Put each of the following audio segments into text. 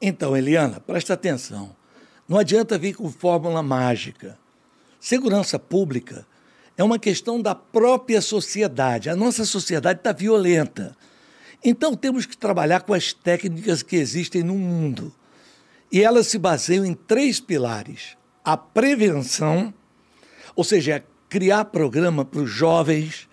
Então, Eliana, presta atenção. Não adianta vir com fórmula mágica. Segurança pública é uma questão da própria sociedade. A nossa sociedade está violenta. Então, temos que trabalhar com as técnicas que existem no mundo. E elas se baseiam em três pilares: a prevenção, ou seja, é criar programa para os jovens,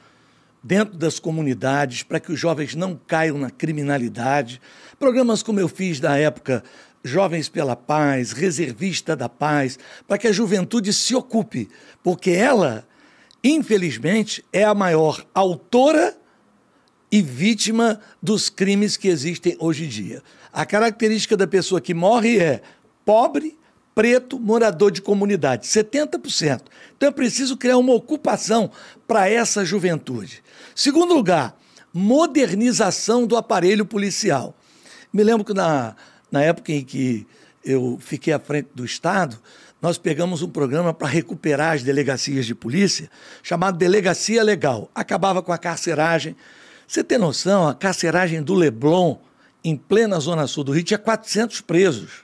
dentro das comunidades, para que os jovens não caiam na criminalidade. Programas como eu fiz da época Jovens pela Paz, Reservista da Paz, para que a juventude se ocupe, porque ela, infelizmente, é a maior autora e vítima dos crimes que existem hoje em dia. A característica da pessoa que morre é pobre, preto morador de comunidade, 70%. Então é preciso criar uma ocupação para essa juventude. Segundo lugar, modernização do aparelho policial. Me lembro que na, na época em que eu fiquei à frente do Estado, nós pegamos um programa para recuperar as delegacias de polícia, chamado Delegacia Legal. Acabava com a carceragem. Você tem noção, a carceragem do Leblon, em plena Zona Sul do Rio, tinha 400 presos.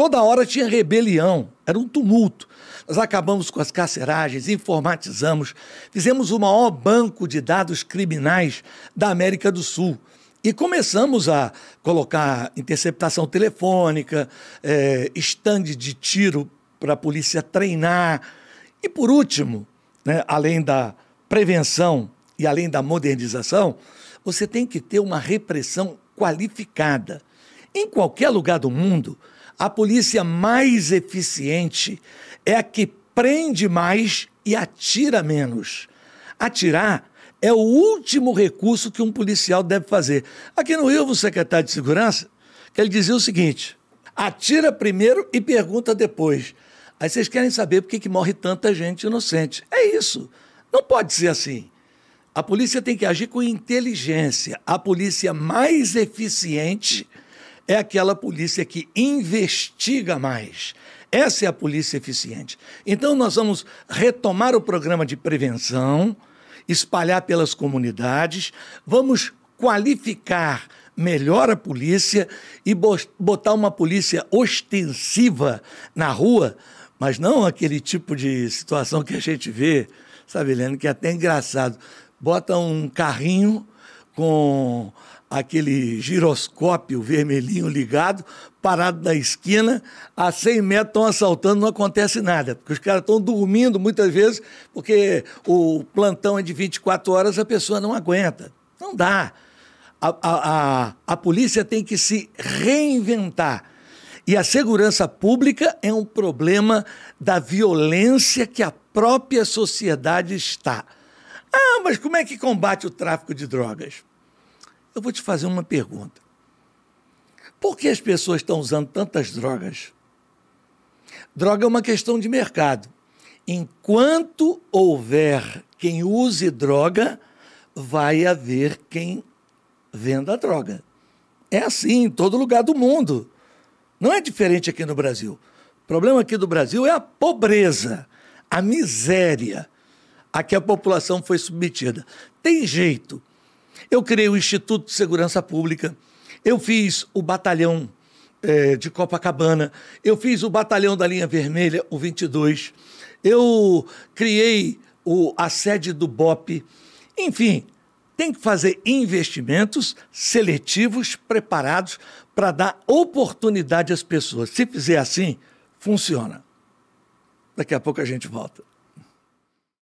Toda hora tinha rebelião, era um tumulto. Nós acabamos com as carceragens, informatizamos, fizemos o maior banco de dados criminais da América do Sul. E começamos a colocar interceptação telefônica, é, eh, estande de tiro para a polícia treinar. E por último, né, além da prevenção e além da modernização, você tem que ter uma repressão qualificada. Em qualquer lugar do mundo, a polícia mais eficiente é a que prende mais e atira menos. Atirar é o último recurso que um policial deve fazer. Aqui no Rio, o secretário de Segurança, que ele dizia o seguinte: atira primeiro e pergunta depois. Aí vocês querem saber por que, que morre tanta gente inocente. É isso. Não pode ser assim. A polícia tem que agir com inteligência. A polícia mais eficiente é aquela polícia que investiga mais. Essa é a polícia eficiente. Então, nós vamos retomar o programa de prevenção, espalhar pelas comunidades, vamos qualificar melhor a polícia e botar uma polícia ostensiva na rua, mas não aquele tipo de situação que a gente vê, sabe, Helena, que é até engraçado. Bota um carrinho com aquele giroscópio vermelhinho ligado, parado na esquina, a 100 metros estão assaltando, não acontece nada, porque os caras estão dormindo muitas vezes, porque o plantão é de 24 horas, a pessoa não aguenta. Não dá. A, a, a, a polícia tem que se reinventar. E a segurança pública é um problema da violência que a própria sociedade está. Ah, mas como é que combate o tráfico de drogas? Eu vou te fazer uma pergunta. Por que as pessoas estão usando tantas drogas? Droga é uma questão de mercado. Enquanto houver quem use droga, vai haver quem venda droga. É assim em todo lugar do mundo. Não é diferente aqui no Brasil. O problema aqui do Brasil é a pobreza, a miséria a que a população foi submetida. Tem jeito. Eu criei o Instituto de Segurança Pública, eu fiz o batalhão é, de Copacabana, eu fiz o batalhão da Linha Vermelha, o 22, eu criei o, a sede do BOP. Enfim, tem que fazer investimentos seletivos, preparados, para dar oportunidade às pessoas. Se fizer assim, funciona. Daqui a pouco a gente volta.